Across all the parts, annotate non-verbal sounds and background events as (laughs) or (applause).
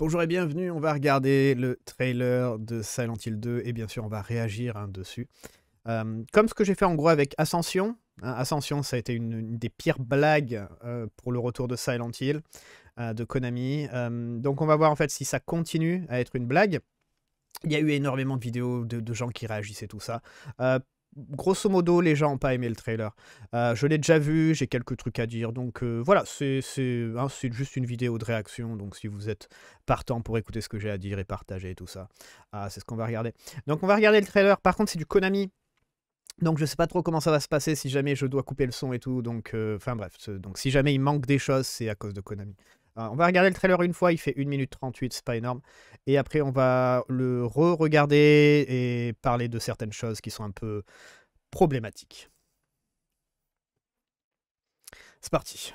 Bonjour et bienvenue, on va regarder le trailer de Silent Hill 2 et bien sûr on va réagir hein, dessus. comme ce que j'ai fait en gros avec Ascension, hein, Ascension ça a été une, des pires blagues euh, pour le retour de Silent Hill euh, de Konami. donc on va voir en fait si ça continue à être une blague. Il y a eu énormément de vidéos de, de gens qui réagissaient tout ça grosso modo, les gens n'ont pas aimé le trailer. Euh, je l'ai déjà vu, j'ai quelques trucs à dire. Donc euh, voilà, hein, c'est juste une vidéo de réaction. Donc si vous êtes partant pour écouter ce que j'ai à dire et partager et tout ça, ah, c'est ce qu'on va regarder. Donc on va regarder le trailer. Par contre, c'est du Konami. Donc je sais pas trop comment ça va se passer si jamais je dois couper le son et tout. Donc euh, enfin bref, donc si jamais il manque des choses, c'est à cause de Konami. Euh, on va regarder le trailer une fois, il fait 1 minute 38, c'est pas énorme. Et après, on va le re-regarder et parler de certaines choses qui sont un peu problématiques. C'est parti.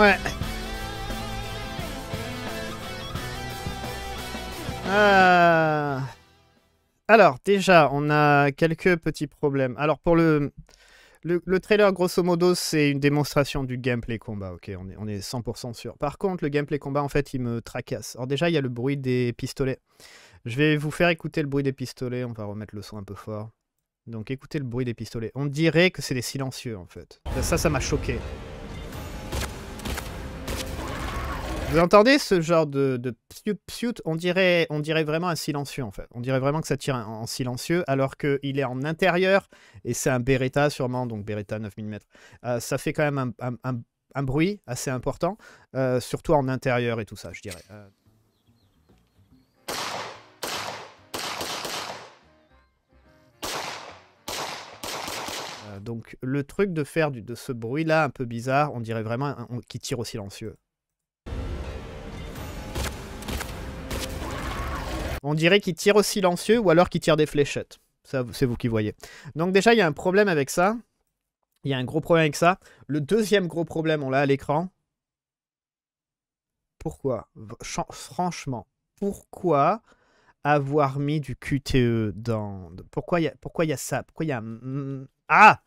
Ouais. Ah. Alors, déjà, on a quelques petits problèmes. Alors, pour le, le, trailer, grosso modo, c'est une démonstration du gameplay combat. Ok, on est, on est 100% sûr. Par contre, le gameplay combat, en fait, il me tracasse. Alors, déjà, il y a le bruit des pistolets. Je vais vous faire écouter le bruit des pistolets. On va remettre le son un peu fort. Donc, écoutez le bruit des pistolets. On dirait que c'est des silencieux, en fait. Ça, ça m'a choqué. Vous entendez ce genre de, de on dirait, on dirait vraiment un silencieux en fait. On dirait vraiment que ça tire en silencieux alors qu'il est en intérieur et c'est un Beretta sûrement, donc Beretta 9 mm. Euh, ça fait quand même un, bruit assez important, euh, surtout en intérieur et tout ça, je dirais. Euh. Donc le truc de faire de ce bruit-là un peu bizarre, on dirait vraiment qui tire au silencieux. On dirait qu'il tire au silencieux ou alors qu'il tire des fléchettes. Ça, c'est vous qui voyez. Donc déjà, il y a un problème avec ça. Il y a un gros problème avec ça. Le deuxième gros problème, on l'a à l'écran. Pourquoi Franchement, pourquoi avoir mis du QTE dans... Pourquoi il y, a... pourquoi y a ça Pourquoi il y a... Mm, mm, mm, ah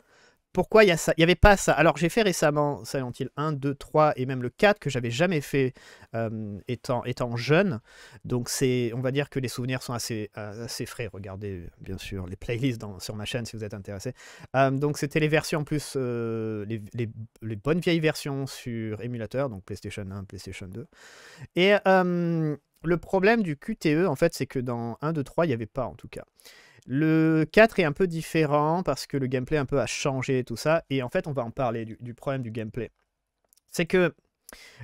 pourquoi il y n'y avait pas ça Alors j'ai fait récemment Silent Hill 1, 2, 3 et même le 4 que j'avais jamais fait étant, jeune. Donc c'est, on va dire que les souvenirs sont assez, frais. Regardez bien sûr les playlists sur ma chaîne si vous êtes intéressé. donc c'était les versions plus, les, les, bonnes vieilles versions sur émulateur, donc PlayStation 1, PlayStation 2. Et le problème du QTE en fait c'est que dans 1, 2, 3 il n'y avait pas en tout cas. Le 4 est un peu différent parce que le gameplay un peu a changé et tout ça. Et en fait, on va en parler du, du problème du gameplay. C'est que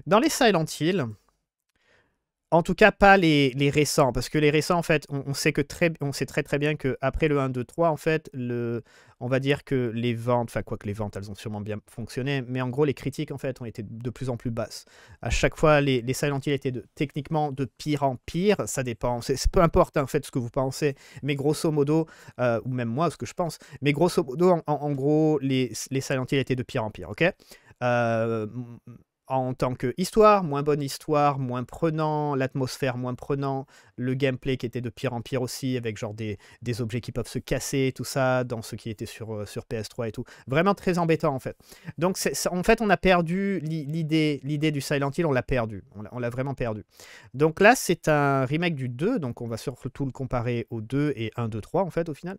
dans les Silent Hill, en tout cas, pas les, récents, parce que les récents, en fait, on, sait que très, on sait très très bien que après le 1, 2, 3, en fait, le, on va dire que les ventes, enfin quoi que les ventes, elles ont sûrement bien fonctionné, mais en gros, les critiques en fait ont été de plus en plus basses. À chaque fois, les, les Silent Hill étaient de, techniquement de pire en pire, ça dépend, c'est peu importe en fait ce que vous pensez, mais grosso modo, euh, ou même moi, ce que je pense, mais grosso modo, en, gros, les, les Silent Hill étaient de pire en pire, ok euh, en tant que histoire, moins bonne histoire, moins prenant, l'atmosphère moins prenant, le gameplay qui était de pire en pire aussi, avec genre des, objets qui peuvent se casser, tout ça, dans ce qui était sur, euh, sur PS3 et tout. Vraiment très embêtant en fait. Donc en fait, on a perdu l'idée l'idée du Silent Hill, on l'a perdu, on l'a vraiment perdu. Donc là, c'est un remake du 2, donc on va surtout le comparer au 2 et 1, 2, 3 en fait au final.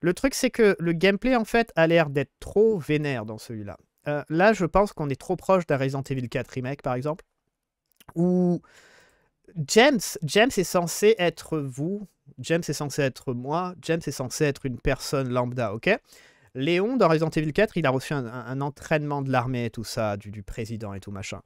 Le truc, c'est que le gameplay en fait a l'air d'être trop vénère dans celui-là. Euh, là, je pense qu'on est trop proche d'un Resident Evil 4 Remake, par exemple, où James, James est censé être vous, James est censé être moi, James est censé être une personne lambda, ok Léon, dans Resident Evil 4, il a reçu un, entraînement de l'armée et tout ça, du, du président et tout machin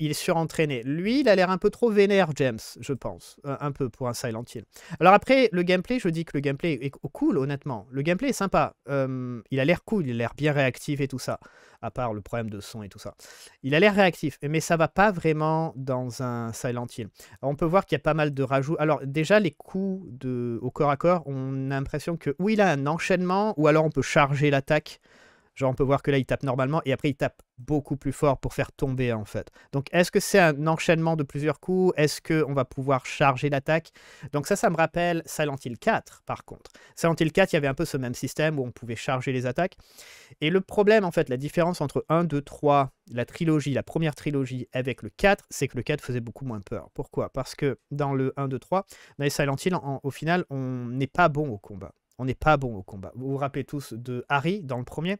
il est surentraîné. Lui, il a l'air un peu trop vénère, James, je pense. Un, peu pour un Silent Hill. Alors après, le gameplay, je dis que le gameplay est cool, honnêtement. Le gameplay est sympa. il a l'air cool, il a l'air bien réactif et tout ça. À part le problème de son et tout ça. Il a l'air réactif, mais ça va pas vraiment dans un Silent Hill. on peut voir qu'il y a pas mal de rajouts. Alors déjà, les coups de, au corps à corps, on a l'impression que ou il a un enchaînement, ou alors on peut charger l'attaque. Genre, on peut voir que là, il tape normalement et après, il tape beaucoup plus fort pour faire tomber, en fait. Donc, est-ce que c'est un enchaînement de plusieurs coups Est-ce qu'on va pouvoir charger l'attaque Donc, ça, ça me rappelle Silent Hill 4, par contre. Silent Hill 4, il y avait un peu ce même système où on pouvait charger les attaques. Et le problème, en fait, la différence entre 1, 2, 3, la trilogie, la première trilogie avec le 4, c'est que le 4 faisait beaucoup moins peur. Pourquoi Parce que dans le 1, 2, 3, dans les Silent Hill, au final, on n'est pas bon au combat. On n'est pas bon au combat. Vous vous rappelez tous de Harry dans le premier.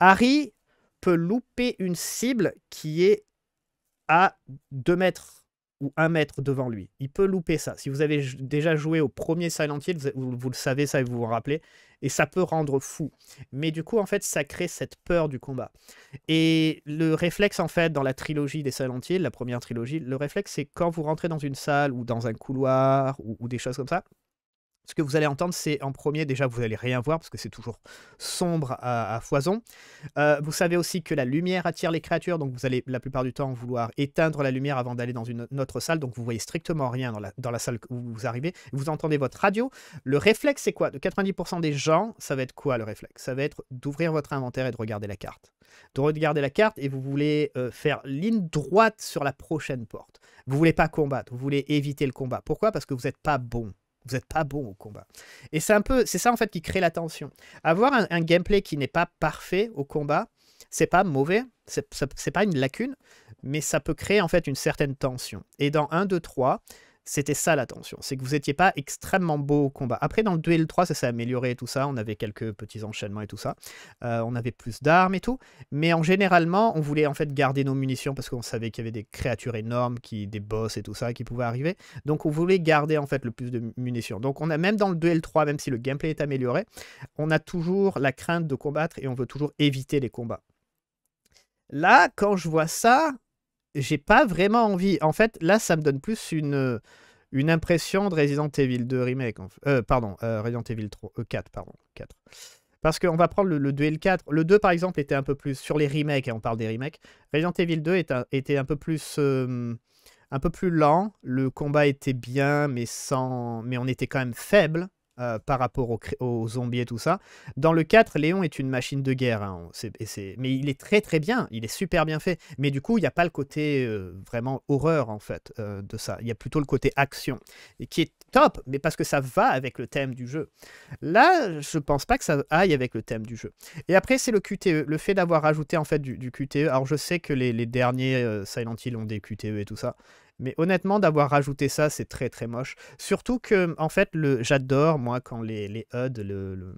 Harry peut louper une cible qui est à 2 mètres ou 1 mètre devant lui. Il peut louper ça. Si vous avez déjà joué au premier Silent Hill, vous, le savez, ça, vous vous rappelez. Et ça peut rendre fou. Mais du coup, en fait, ça crée cette peur du combat. Et le réflexe, en fait, dans la trilogie des Silent Hill, la première trilogie, le réflexe, c'est quand vous rentrez dans une salle ou dans un couloir ou des choses comme ça, ce que vous allez entendre, c'est en premier, déjà, vous n'allez rien voir parce que c'est toujours sombre à, foison. Euh, vous savez aussi que la lumière attire les créatures, donc vous allez la plupart du temps vouloir éteindre la lumière avant d'aller dans une autre salle, donc vous voyez strictement rien dans la, salle où vous arrivez. Vous entendez votre radio. Le réflexe, c'est quoi De 90% des gens, ça va être quoi le réflexe Ça va être d'ouvrir votre inventaire et de regarder la carte. De regarder la carte et vous voulez euh, faire ligne droite sur la prochaine porte. Vous voulez pas combattre, vous voulez éviter le combat. Pourquoi Parce que vous n'êtes pas bon vous n'êtes pas bon au combat. Et c'est un peu, c'est ça en fait qui crée la tension. Avoir un, gameplay qui n'est pas parfait au combat, c'est pas mauvais, c'est pas une lacune, mais ça peut créer en fait une certaine tension. Et dans 1, 2, 3, c'était ça l'attention, c'est que vous n'étiez pas extrêmement beau au combat. Après, dans le duel 3, ça s'est amélioré et tout ça, on avait quelques petits enchaînements et tout ça, euh, on avait plus d'armes et tout, mais en généralement, on voulait en fait garder nos munitions parce qu'on savait qu'il y avait des créatures énormes, qui, des boss et tout ça qui pouvaient arriver, donc on voulait garder en fait le plus de munitions. Donc on a même dans le duel 3, même si le gameplay est amélioré, on a toujours la crainte de combattre et on veut toujours éviter les combats. Là, quand je vois ça, j'ai pas vraiment envie. En fait, là, ça me donne plus une, euh, une impression de Resident Evil 2 Remake. Euh, pardon, euh, Resident Evil 3, 4, pardon, 4. Parce qu'on va prendre le, 2 et le 4. Le 2, par exemple, était un peu plus sur les remakes, et hein, on parle des remakes. Resident Evil 2 était un peu plus... un peu plus lent, le combat était bien, mais sans, mais on était quand même faible. Euh, par rapport aux, zombies et tout ça. Dans le 4, Léon est une machine de guerre, hein, mais il est très très bien, il est super bien fait. Mais du coup, il n'y a pas le côté euh, vraiment horreur en fait euh, de ça. Il y a plutôt le côté action, et qui est top, mais parce que ça va avec le thème du jeu. Là, je ne pense pas que ça aille avec le thème du jeu. Et après, c'est le QTE, le fait d'avoir ajouté en fait du, QTE. Alors, je sais que les, les derniers Silent Hill ont des QTE et tout ça, mais honnêtement, d'avoir rajouté ça, c'est très très moche. Surtout que, en fait, le, j'adore, moi, quand les, les HUD, le, le,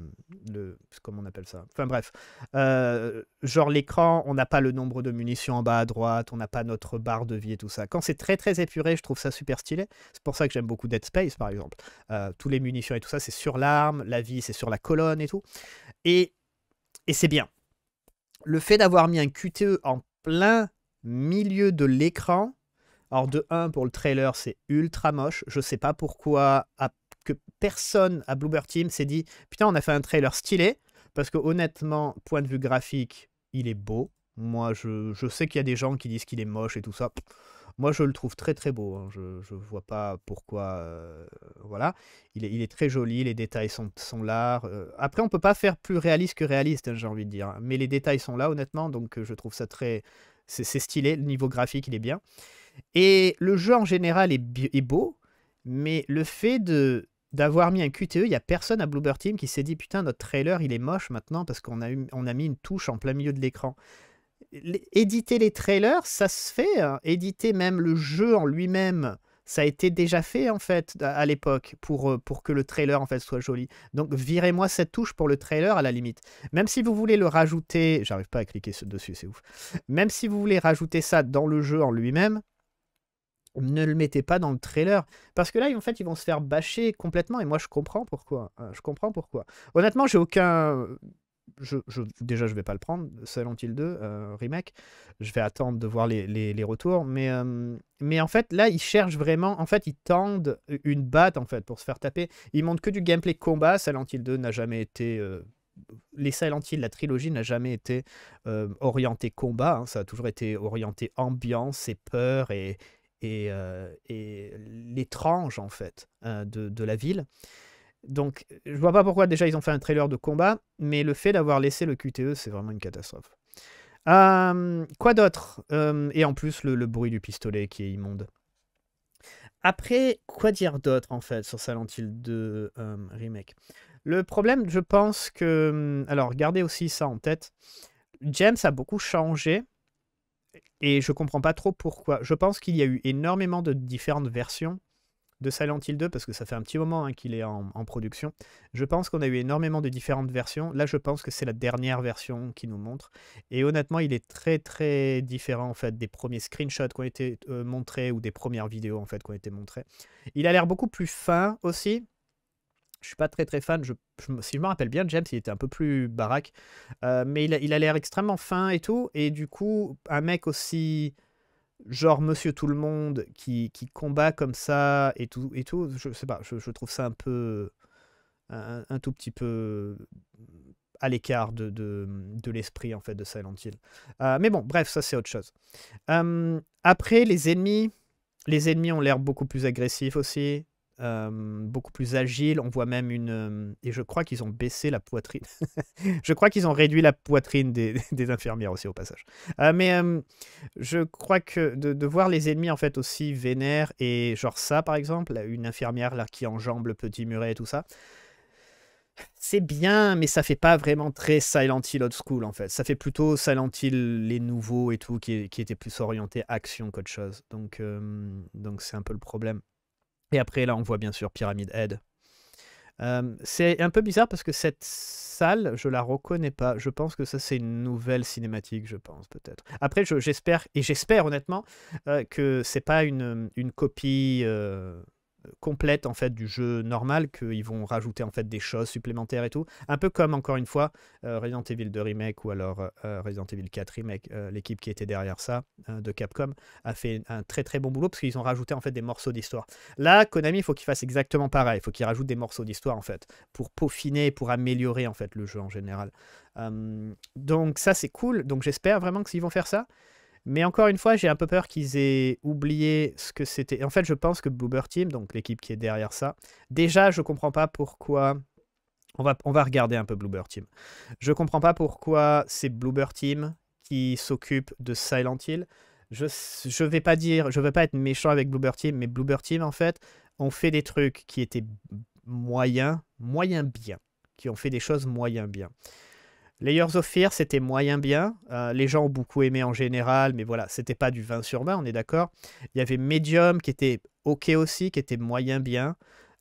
Comment on appelle ça Enfin bref. Euh, genre l'écran, on n'a pas le nombre de munitions en bas à droite, on n'a pas notre barre de vie et tout ça. Quand c'est très très épuré, je trouve ça super stylé. C'est pour ça que j'aime beaucoup Dead Space, par exemple. Euh, tous les munitions et tout ça, c'est sur l'arme, la vie, c'est sur la colonne et tout. Et, et c'est bien. Le fait d'avoir mis un QTE en plein milieu de l'écran, alors de 1 pour le trailer, c'est ultra moche. Je sais pas pourquoi que personne à Bloober Team s'est dit putain on a fait un trailer stylé parce que honnêtement point de vue graphique il est beau. Moi je, sais qu'il y a des gens qui disent qu'il est moche et tout ça. Moi je le trouve très très beau. Hein. Je je vois pas pourquoi euh, voilà. Il est, très joli. Les détails sont sont là. Euh. après on peut pas faire plus réaliste que réaliste hein, j'ai envie de dire. Hein. Mais les détails sont là honnêtement donc euh, je trouve ça très c'est stylé. Le niveau graphique il est bien. Et le jeu en général est, beau, mais le fait de d'avoir mis un QTE, il n'y a personne à Bloober Team qui s'est dit putain notre trailer il est moche maintenant parce qu'on a, on a mis une touche en plein milieu de l'écran. Éditer les trailers, ça se fait. Hein. Éditer même le jeu en lui-même, ça a été déjà fait en fait à l'époque pour, euh, pour que le trailer en fait soit joli. Donc virez-moi cette touche pour le trailer à la limite. Même si vous voulez le rajouter, j'arrive pas à cliquer dessus, c'est ouf. Même si vous voulez rajouter ça dans le jeu en lui-même, ne le mettez pas dans le trailer. Parce que là, en fait, ils vont se faire bâcher complètement. Et moi, je comprends pourquoi. Hein, je comprends pourquoi. Honnêtement, j'ai aucun. Je, je, déjà, je vais pas le prendre, Silent Hill 2, euh, remake. Je vais attendre de voir les, retours. Mais, euh, mais en fait, là, ils cherchent vraiment. En fait, ils tendent une batte en fait, pour se faire taper. Ils montrent que du gameplay combat. Silent Hill 2 n'a jamais été. Euh, les Silent Hill, la trilogie n'a jamais été orientée combat, hein. ça a toujours été orienté ambiance et peur et, euh, et, l'étrange en fait euh, de, la ville. Donc je vois pas pourquoi déjà ils ont fait un trailer de combat, mais le fait d'avoir laissé le QTE, c'est vraiment une catastrophe. Euh, quoi d'autre Et en plus, le, bruit du pistolet qui est immonde. Après, quoi dire d'autre en fait sur Silent Hill 2 Remake Le problème, je pense que. Hum, alors, gardez aussi ça en tête. James a beaucoup changé et je comprends pas trop pourquoi. Je pense qu'il y a eu énormément de différentes versions de Silent Hill 2, parce que ça fait un petit moment hein, qu'il est en, production. Je pense qu'on a eu énormément de différentes versions. Là, je pense que c'est la dernière version qui nous montre. Et honnêtement, il est très très différent en fait des premiers screenshots qui ont été euh, montrés ou des premières vidéos en fait qui ont été montrées. Il a l'air beaucoup plus fin aussi je suis pas très très fan. Je, si je me rappelle bien, James, il était un peu plus baraque, euh, mais il a, l'air extrêmement fin et tout. Et du coup, un mec aussi genre Monsieur Tout le Monde qui, qui combat comme ça et tout et tout, je sais pas, je, trouve ça un peu un, tout petit peu à l'écart de, de, l'esprit en fait de Silent Hill. Euh, mais bon, bref, ça c'est autre chose. Euh, après, les ennemis, les ennemis ont l'air beaucoup plus agressifs aussi. Euh, beaucoup plus agile. On voit même une. Euh, et je crois qu'ils ont baissé la poitrine. (laughs) je crois qu'ils ont réduit la poitrine des, (laughs) infirmières aussi, au passage. Euh, mais je crois que de, voir les ennemis, en fait, aussi vénères, et genre ça, par exemple, une infirmière là, qui enjambe le petit muret et tout ça c'est bien, mais ça fait pas vraiment très Silent Hill old school en fait. Ça fait plutôt Silent Hill les nouveaux et tout, qui, étaient était plus orienté action qu'autre chose. Donc, donc c'est un peu le problème. Et après, là, on voit bien sûr Pyramid Head. Euh, c'est un peu bizarre parce que cette salle, je la reconnais pas. Je pense que ça, c'est une nouvelle cinématique, je pense, peut-être. Après, j'espère, et j'espère honnêtement, euh, que c'est pas une, une copie euh, complète en fait du jeu normal qu'ils vont rajouter en fait des choses supplémentaires et tout un peu comme encore une fois euh, Resident Evil 2 remake ou alors euh, Resident Evil 4 remake euh, l'équipe qui était derrière ça de Capcom a fait un très très bon boulot parce qu'ils ont rajouté en fait des morceaux d'histoire là Konami il faut qu'ils fassent exactement pareil il faut qu'ils rajoutent des morceaux d'histoire en fait pour peaufiner pour améliorer en fait le jeu en général hum, donc ça c'est cool donc j'espère vraiment que s'ils vont faire ça mais encore une fois, j'ai un peu peur qu'ils aient oublié ce que c'était. En fait, je pense que Bloober Team, donc l'équipe qui est derrière ça, déjà, je ne comprends pas pourquoi. On va, on va regarder un peu Bloober Team. Je ne comprends pas pourquoi c'est Bloober Team qui s'occupe de Silent Hill. Je, je vais pas dire, je vais pas être méchant avec Bloober Team, mais Bloober Team, en fait, ont fait des trucs qui étaient moyens, moyens bien, qui ont fait des choses moyens bien. Layers of Fear, c'était moyen bien. Euh, les gens ont beaucoup aimé en général, mais voilà, c'était pas du 20 sur 20, on est d'accord. Il y avait Medium qui était ok aussi, qui était moyen bien.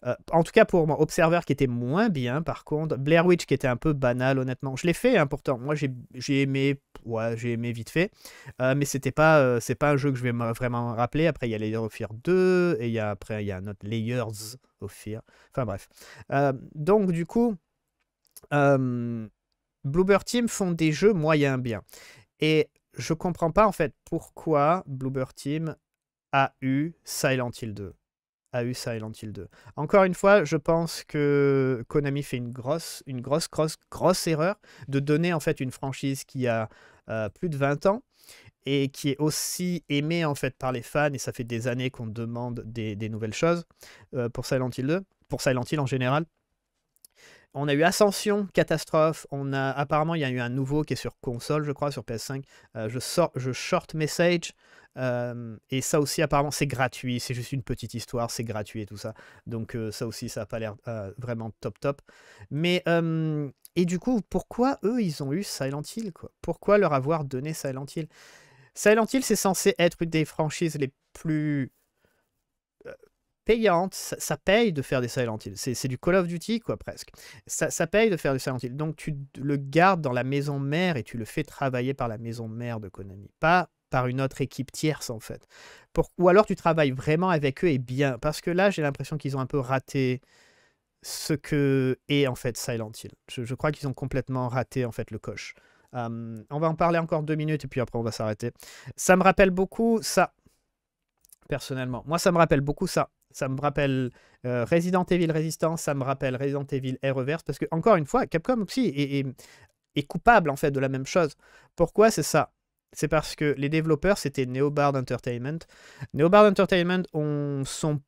Euh, en tout cas pour moi, Observer qui était moins bien par contre, Blair Witch qui était un peu banal honnêtement. Je l'ai fait hein, pourtant, moi j'ai aimé, ouais j'ai aimé vite fait, euh, mais c'était pas, c'est pas un jeu que je vais vraiment rappeler. Après il y a Layers of Fear 2 et après il y a un Layers of Fear. Enfin bref. donc du coup, Bloober Team font des jeux moyens bien. Et je comprends pas en fait pourquoi Bloober Team a eu Silent Hill 2. A eu Silent 2. Encore une fois, je pense que Konami fait une grosse, une grosse, grosse, erreur de donner en fait une franchise qui a euh, plus de 20 ans et qui est aussi aimée en fait par les fans et ça fait des années qu'on demande des, nouvelles choses euh, pour Silent Hill 2, pour Silent Hill en général on a eu Ascension, catastrophe. On a apparemment il y a eu un nouveau qui est sur console, je crois, sur PS5. Euh, je je short message. Euh, et ça aussi apparemment c'est gratuit, c'est juste une petite histoire, c'est gratuit et tout ça. Donc euh, ça aussi ça n'a pas l'air vraiment top top. Mais et du coup pourquoi eux ils ont eu Silent Hill quoi Pourquoi leur avoir donné Silent Hill Silent Hill c'est censé être une des franchises les plus payante, ça, paye de faire des Silent Hill. C'est du Call of Duty, quoi, presque. Ça, paye de faire du Silent Hill. Donc tu le gardes dans la maison mère et tu le fais travailler par la maison mère de Konami, pas par une autre équipe tierce, en fait. ou alors tu travailles vraiment avec eux et bien, parce que là, j'ai l'impression qu'ils ont un peu raté ce que est, en fait, Silent Hill. Je, crois qu'ils ont complètement raté, en fait, le coche. Hum, on va en parler encore deux minutes et puis après on va s'arrêter. Ça me rappelle beaucoup ça, personnellement. Moi, ça me rappelle beaucoup ça ça me rappelle euh, Resident Evil Resistance, ça me rappelle Resident Evil Reverse, parce que encore une fois, Capcom aussi est, coupable en fait de la même chose. Pourquoi c'est ça C'est parce que les développeurs, c'était Neobard Entertainment. Neobard Entertainment ont, sont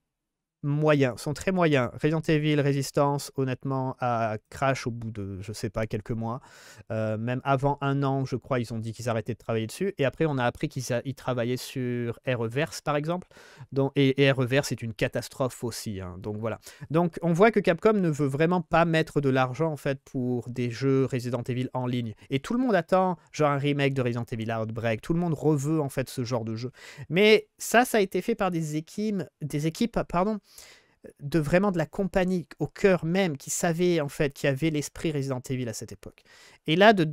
moyens, sont très moyens. Resident Evil Resistance, honnêtement, a crash au bout de, je sais pas, quelques mois. Euh, même avant un an, je crois, ils ont dit qu'ils arrêtaient de travailler dessus. Et après, on a appris qu'ils travaillaient sur Reverse, par exemple. Donc, et, et Reverse est une catastrophe aussi. Hein. donc voilà. Donc on voit que Capcom ne veut vraiment pas mettre de l'argent en fait pour des jeux Resident Evil en ligne. Et tout le monde attend genre un remake de Resident Evil Outbreak. Tout le monde reveut en fait ce genre de jeu. Mais ça, ça a été fait par des équipes, des équipes, pardon, de vraiment de la compagnie au cœur même, qui savait en fait, qui avait l'esprit Resident Evil à cette époque. Et là, de,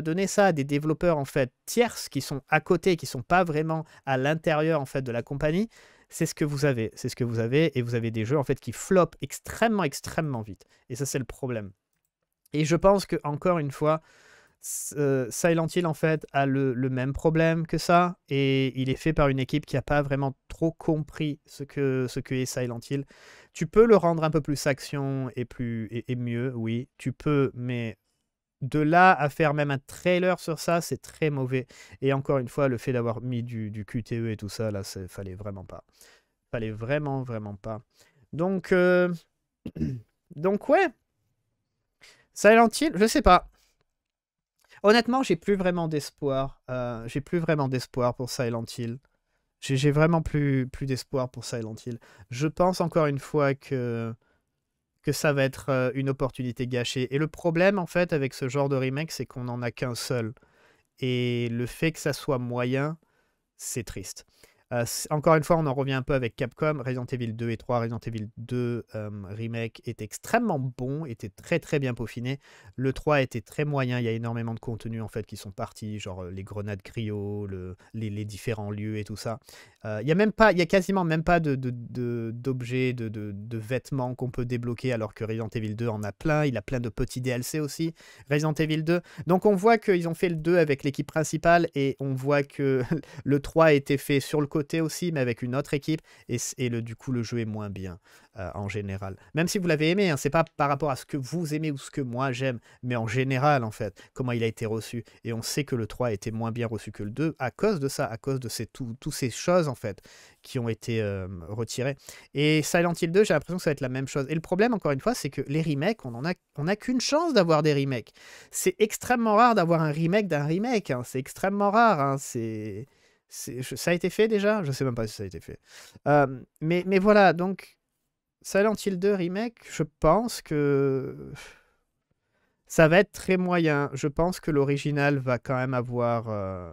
donner ça à des développeurs en fait tierces qui sont à côté, qui sont pas vraiment à l'intérieur en fait de la compagnie, c'est ce que vous avez, c'est ce que vous avez, et vous avez des jeux en fait qui flopent extrêmement extrêmement vite. Et ça, c'est le problème. Et je pense que encore une fois, euh, Silent Hill, en fait, a le, même problème que ça, et il est fait par une équipe qui n'a pas vraiment trop compris ce que, ce que est Silent Hill. Tu peux le rendre un peu plus action et, plus, et, mieux, oui, tu peux, mais de là à faire même un trailer sur ça, c'est très mauvais. Et encore une fois, le fait d'avoir mis du, QTE et tout ça, là, ça fallait vraiment pas. Fallait vraiment, vraiment pas. Donc, euh, (clears throat) donc ouais. Silent Hill, je sais pas. Honnêtement, j'ai plus vraiment d'espoir. Euh, j'ai plus vraiment d'espoir pour Silent Hill. J'ai vraiment plus, plus d'espoir pour Silent Hill. Je pense encore une fois que, que ça va être euh, une opportunité gâchée. Et le problème, en fait, avec ce genre de remake, c'est qu'on n'en a qu'un seul. Et le fait que ça soit moyen, c'est triste. Euh, encore une fois, on en revient un peu avec Capcom. Resident Evil 2 et 3, Resident Evil 2 euh, Remake est extrêmement bon, était très très bien peaufiné. Le 3 était très moyen, il y a énormément de contenu en fait qui sont partis, genre euh, les grenades cryo, les, différents lieux et tout ça. il y a même pas, il y a quasiment même pas d'objets, de, de, de, vêtements qu'on peut débloquer, alors que Resident Evil 2 en a plein, il a plein de petits DLC aussi, Resident Evil 2. Donc on voit qu'ils ont fait le 2 avec l'équipe principale et on voit que (laughs) le 3 a été fait sur le côté aussi, mais avec une autre équipe, et, le, du coup le jeu est moins bien euh, en général. Même si vous l'avez aimé, hein, c'est pas par rapport à ce que vous aimez ou ce que moi j'aime, mais en général en fait, comment il a été reçu. Et on sait que le 3 a été moins bien reçu que le 2 à cause de ça, à cause de ces, tous ces choses en fait qui ont été euh, retirées. Et Silent Hill 2, j'ai l'impression que ça va être la même chose. Et le problème encore une fois, c'est que les remakes, on en a, on n'a qu'une chance d'avoir des remakes. C'est extrêmement rare d'avoir un remake d'un remake. Hein. C'est extrêmement rare. Hein. C'est ça a été fait déjà Je ne sais même pas si ça a été fait. mais, voilà, donc Silent Hill 2 Remake, je pense que ça va être très moyen. Je pense que l'original va quand même avoir, euh,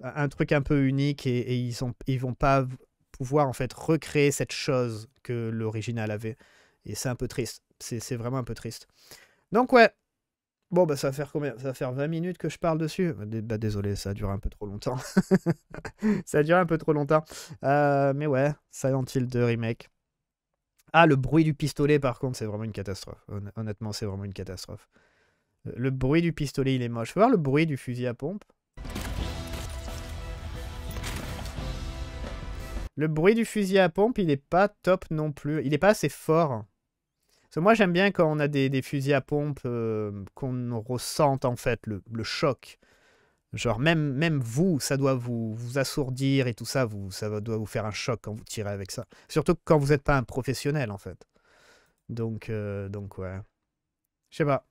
un truc un peu unique et, ils, ne vont pas pouvoir en fait recréer cette chose que l'original avait. Et c'est un peu triste. C'est vraiment un peu triste. Donc ouais, Bon, bah, ça va faire combien Ça va faire 20 minutes que je parle dessus. Bah, bah, désolé, ça a duré un peu trop longtemps. (laughs) ça a duré un peu trop longtemps. Euh, mais ouais, Silent Hill 2 Remake. Ah, le bruit du pistolet, par contre, c'est vraiment une catastrophe. Honnêtement, c'est vraiment une catastrophe. Euh, le bruit du pistolet, il est moche. voir le bruit du fusil à pompe. Le bruit du fusil à pompe, il est pas top non plus. Il est pas assez fort moi j'aime bien quand on a des, fusils à pompe euh, qu'on ressente en fait le, choc. Genre même, même vous, ça doit vous, vous assourdir et tout ça, vous, ça doit vous faire un choc quand vous tirez avec ça. Surtout quand vous n'êtes pas un professionnel en fait. Donc, euh, donc ouais. Je sais pas.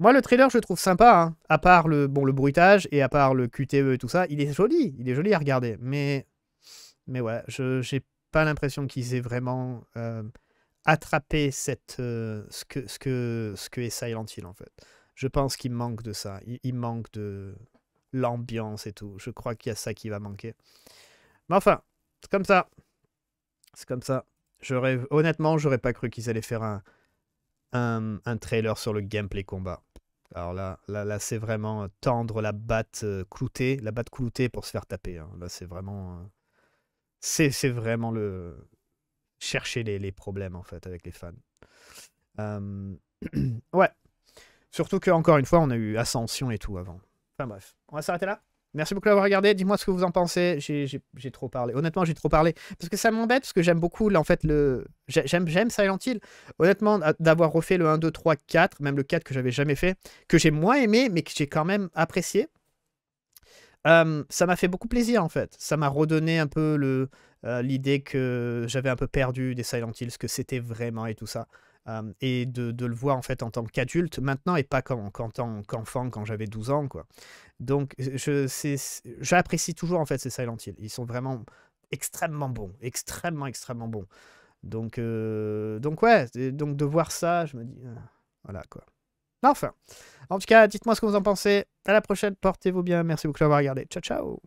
Moi, le trailer, je le trouve sympa. Hein. À part le, bon, le bruitage et à part le QTE et tout ça, il est joli. Il est joli à regarder. Mais, mais ouais, je n'ai pas l'impression qu'ils aient vraiment euh, attraper cette, euh, ce, que, ce, que, ce que est Silent Hill, en fait. Je pense qu'il manque de ça. Il, manque de l'ambiance et tout. Je crois qu'il y a ça qui va manquer. Mais enfin, c'est comme ça. C'est comme ça. Honnêtement, honnêtement, j'aurais pas cru qu'ils allaient faire un, un, un, trailer sur le gameplay combat. Alors là, là, c'est vraiment euh, tendre la batte euh, cloutée, la batte cloutée pour se faire taper. Hein. Là, c'est vraiment, c'est, vraiment le, chercher les, problèmes en fait avec les fans. Euh, (clears throat) ouais. Surtout que encore une fois, on a eu Ascension et tout avant. Enfin bref, on va s'arrêter là. Merci beaucoup d'avoir regardé. Dites-moi ce que vous en pensez. J'ai trop parlé. Honnêtement, j'ai trop parlé parce que ça m'embête parce que j'aime beaucoup en fait le j'aime j'aime Silent Hill. Honnêtement, d'avoir refait le 1 2 3 4, même le 4 que j'avais jamais fait, que j'ai moins aimé mais que j'ai quand même apprécié ça m'a fait beaucoup plaisir en fait. Ça m'a redonné un peu le, euh, l'idée que j'avais un peu perdu des Silent Hills, ce que c'était vraiment et tout ça. et de, le voir en fait en tant qu'adulte maintenant et pas comme, tant qu'enfant quand j'avais 12 ans quoi. Donc je, j'apprécie toujours en fait ces Silent Hill. Ils sont vraiment extrêmement bons, extrêmement extrêmement bons. Donc, euh, donc ouais, donc de voir ça, je me dis, ah, voilà quoi. Enfin, en tout cas, dites-moi ce que vous en pensez. À la prochaine, portez-vous bien. Merci beaucoup d'avoir regardé. Ciao, ciao.